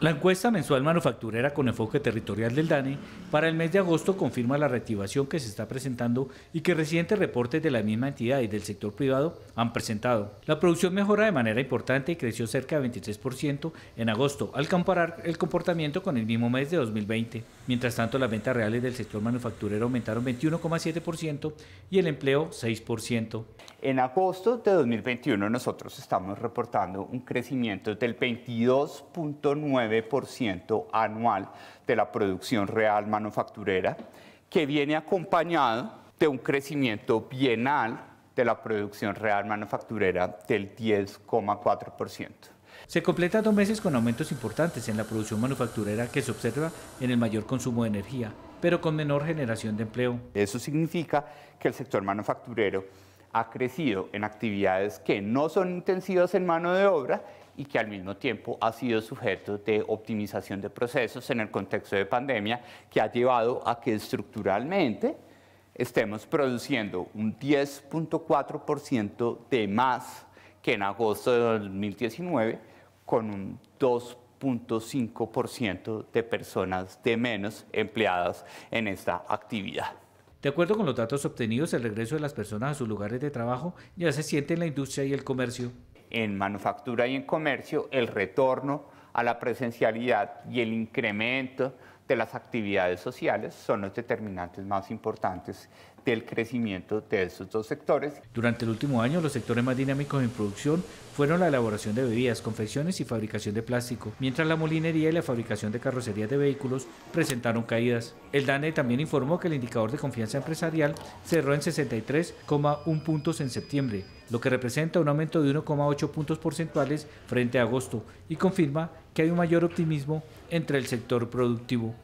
La encuesta mensual manufacturera con enfoque territorial del DANE para el mes de agosto confirma la reactivación que se está presentando y que recientes reportes de la misma entidad y del sector privado han presentado. La producción mejora de manera importante y creció cerca de 23% en agosto, al comparar el comportamiento con el mismo mes de 2020. Mientras tanto, las ventas reales del sector manufacturero aumentaron 21,7% y el empleo 6%. En agosto de 2021 nosotros estamos reportando un crecimiento del 22.9% anual de la producción real manufacturera, que viene acompañado de un crecimiento bienal de la producción real manufacturera del 10,4%. Se completa dos meses con aumentos importantes en la producción manufacturera que se observa en el mayor consumo de energía, pero con menor generación de empleo. Eso significa que el sector manufacturero ha crecido en actividades que no son intensivas en mano de obra y que al mismo tiempo ha sido sujeto de optimización de procesos en el contexto de pandemia que ha llevado a que estructuralmente estemos produciendo un 10.4% de más que en agosto de 2019 con un 2.5% de personas de menos empleadas en esta actividad. De acuerdo con los datos obtenidos, el regreso de las personas a sus lugares de trabajo ya se siente en la industria y el comercio. En manufactura y en comercio, el retorno a la presencialidad y el incremento de las actividades sociales son los determinantes más importantes del crecimiento de estos dos sectores. Durante el último año, los sectores más dinámicos en producción fueron la elaboración de bebidas, confecciones y fabricación de plástico, mientras la molinería y la fabricación de carrocerías de vehículos presentaron caídas. El DANE también informó que el indicador de confianza empresarial cerró en 63,1 puntos en septiembre, lo que representa un aumento de 1,8 puntos porcentuales frente a agosto y confirma que hay un mayor optimismo entre el sector productivo